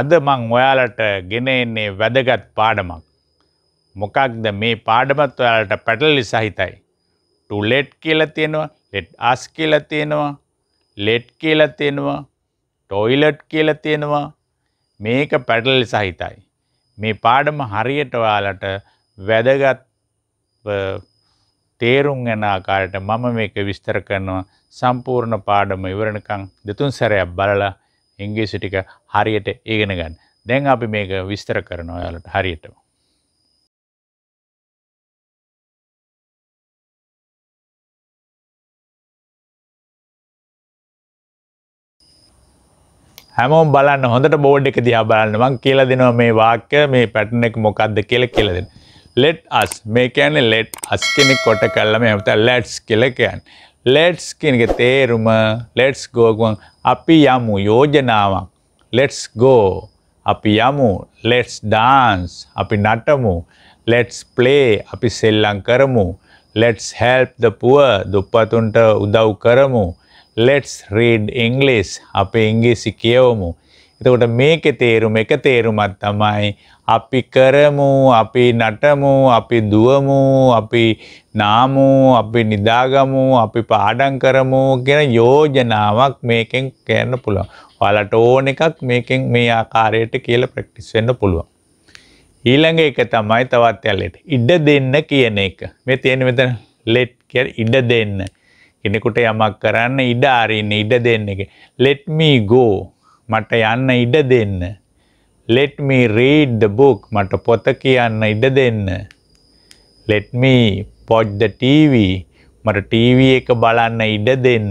අද මං ඔයාලට ගෙන එන්නේ වැදගත් පාඩමක්. මොකක්ද මේ පාඩමත් ඔයාලට පැටලි සහිතයි. ටුලෙට් කියලා තියෙනවා, ලෙට් අස් කියලා තියෙනවා, ලෙට් කියලා තියෙනවා, ටොයිලට් කියලා තියෙනවා. මේක පැටලි සහිතයි. මේ පාඩම හරියට ඔයාලට වැදගත් තේරුම් යන ආකාරයට මම මේක විස්තර කරනවා. සම්පූර්ණ පාඩම ඉවරනකම් දෙතුන් සැරයක් බලලා ඉංග්‍රීසි ටික හරියට ඒගෙන ගන්න. දැන් අපි මේක විස්තර කරනවා ඔයාලට හරියටම. හැමෝම් බලන්න හොඳට බෝඩ් එක දිහා බලන්න මං කියලා දෙනවා මේ වාක්‍ය මේ පැටර්න් එක මොකක්ද කියලා කියලා දෙන්න. let us මේ කියන්නේ let us කෙනෙක් කොට කළා මේ අපිට let's කියලා කියන්නේ. ලෙට්ස් කෙනක තේරුම ලෙට්ස් ගෝකුවන් අපි යමු යෝජනාවක් ලෙට්ස් ගෝ අපි යමු ලෙට්ස් ඩාන්ස් අපි නටමු ලෙට්ස් ප්ලේ අපි සෙල්ලං කරමු ලෙට්ස් හැල්ප් ද පුව දුප්පතුන්ට උදව් කරමු ලෙට්ස් රීඩ් ඉංගලිස් අපි ඉංග්‍රීසි කියවමු එතකොට මේකේ තේරුම එක තේරුමක් තමයි අපි කරමු අපි නටමු අපි දුවමු අපි නාමු අපි නිදාගමු අපි පාඩම් කරමු කියන යෝජනාවක් මේකෙන් කරන්න පුළුවන්. ඔයාලට ඕන එකක් මේකෙන් මේ ආකාරයට කියලා ප්‍රැක්ටිස් වෙන්න පුළුවන්. ඊළඟ එක තමයි තවත් යාලෙට ඉඩ දෙන්න කියන එක. මේ තියෙන මෙතන let කියන්නේ ඉඩ දෙන්න. කෙනෙකුට යමක් කරන්න ඉඩ අරින්න ඉඩ දෙන්න එක. let me go මට යන්න ඉඩ දෙන්න. Let me read the book. මට පොත කියන්න ඉඩ දෙන්න. Let me watch the TV. මට TV එක බලන්න ඉඩ දෙන්න.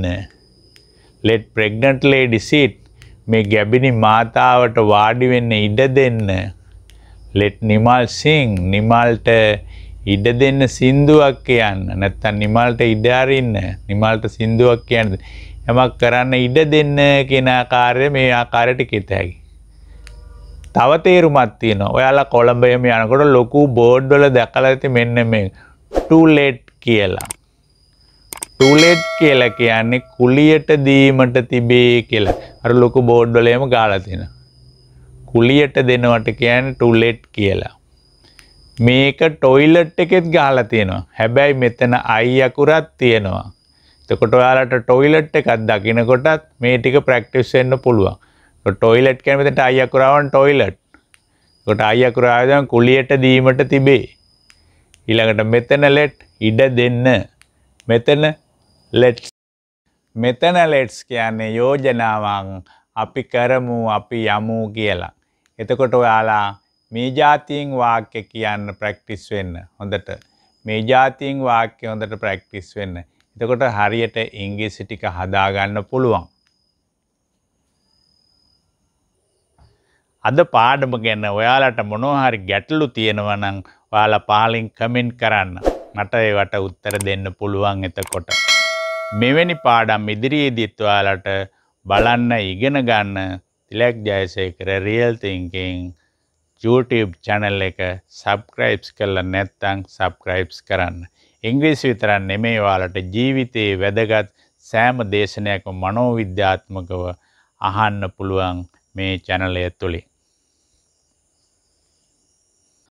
Let pregnant lady sit. මේ ගැබිනි මාතාවට වාඩි වෙන්න ඉඩ දෙන්න. Let Nimal sing. නිමල්ට ඉඩ දෙන්න සින්දුවක් කියන්න නැත්තන් නිමල්ට ඉඩාරන්න නිමල්ට සින්දුවක් කියන්න යමක් කරන්න ඉඩ දෙන්න කියෙන ආකාරය මේ ආකාරයට කෙතහැකි. තව තේරුමත් තියන ඔයාලා කොළඹයම යනකොට ලොකු බෝඩ්ඩොල දැකල ඇති මෙන්න මේ ටූලෙට් කියලා. ටූලෙට් කියල කියන්නේ කුලියට දීමට තිබේ කියලා අර ලොකු බෝඩ්ඩොලේම ගාලතින. කුලියට දෙනවට කියන්න ටූලෙට් කියලා. මේක ටොයිලට් එකෙත් ගහලා තියෙනවා. හැබැයි මෙතන I අකුරක් තියෙනවා. එතකොට ඔයාලට ටොයිලට් එකක් දකිනකොටත් මේ ටික ප්‍රැක්ටිස් වෙන්න පුළුවන්. ටොයිලට් කියන්නේ මෙතනට I අකුර ආවම ටොයිලට්. එතකොට I අකුර ආවම කුලියට දීමට තිබේ. ඊළඟට මෙතන let ඉඩ දෙන්න. මෙතන let's මෙතන let's කියන්නේ යෝජනාවක් අපි කරමු අපි යමු කියලා. එතකොට ඔයාලා මේ જાතියෙන් වාක්‍ය කියන්න ප්‍රැක්ටිස් වෙන්න හොඳට මේ જાතියෙන් වාක්‍ය හොඳට ප්‍රැක්ටිස් වෙන්න. එතකොට හරියට ඉංග්‍රීසි ටික හදා ගන්න පුළුවන්. අද පාඩම ගැන ඔයාලට මොනවා හරි ගැටලු තියෙනවා නම් ඔයාලා පාලින් කමෙන්ට් කරන්න. මට ඒවට උත්තර දෙන්න පුළුවන් එතකොට. මෙවැනි පාඩම් ඉදිරියේදීත් ඔයාලට බලන්න ඉගෙන ගන්න Tilak Jayasekara real thinking YouTube channel එක සබ්ක්‍රයිබ්ස් කරලා නැත්තං සබ්ක්‍රයිබ්ස් කරන්න. ඉංග්‍රීසි විතරන් නෙමේ ඔයාලට ජීවිතයේ වැදගත් සෑම දේශනයක්ම මනෝවිද්‍යාත්මකව අහන්න පුළුවන් මේ චැනලය තුලින්.